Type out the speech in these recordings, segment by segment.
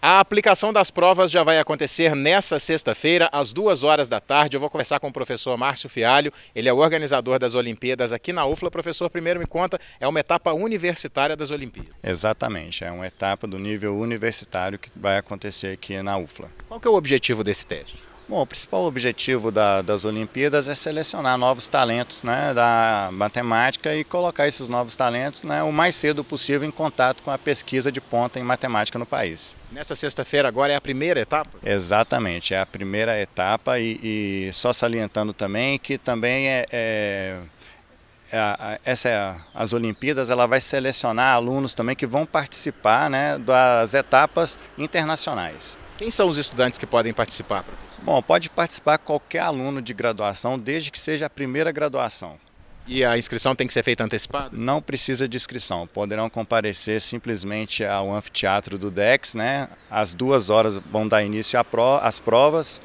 A aplicação das provas já vai acontecer nessa sexta-feira, às duas horas da tarde. Eu vou conversar com o professor Márcio Fialho, ele é o organizador das Olimpíadas aqui na UFLA. Professor, primeiro me conta, é uma etapa universitária das Olimpíadas. Exatamente, é uma etapa do nível universitário que vai acontecer aqui na UFLA. Qual que é o objetivo desse teste? Bom, o principal objetivo da, das Olimpíadas é selecionar novos talentos né, da matemática e colocar esses novos talentos né, o mais cedo possível em contato com a pesquisa de ponta em matemática no país. Nessa sexta-feira agora é a primeira etapa? Exatamente, é a primeira etapa e, e só salientando também que também é, é, é essa, é as Olimpíadas ela vai selecionar alunos também que vão participar né, das etapas internacionais. Quem são os estudantes que podem participar, professor? Bom, pode participar qualquer aluno de graduação, desde que seja a primeira graduação. E a inscrição tem que ser feita antecipada? Não precisa de inscrição. Poderão comparecer simplesmente ao anfiteatro do DEX, né? Às duas horas vão dar início às provas.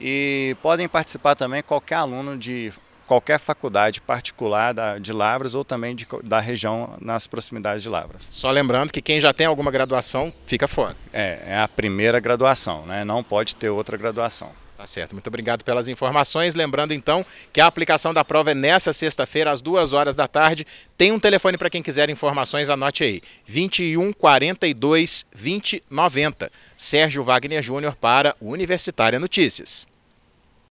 E podem participar também qualquer aluno de qualquer faculdade particular da, de Lavras ou também de, da região nas proximidades de Lavras. Só lembrando que quem já tem alguma graduação fica fora. É, é a primeira graduação, né? não pode ter outra graduação. Tá certo, muito obrigado pelas informações. Lembrando então que a aplicação da prova é nessa sexta-feira, às duas horas da tarde. Tem um telefone para quem quiser informações, anote aí: 21 42 20 90. Sérgio Wagner Júnior para Universitária Notícias.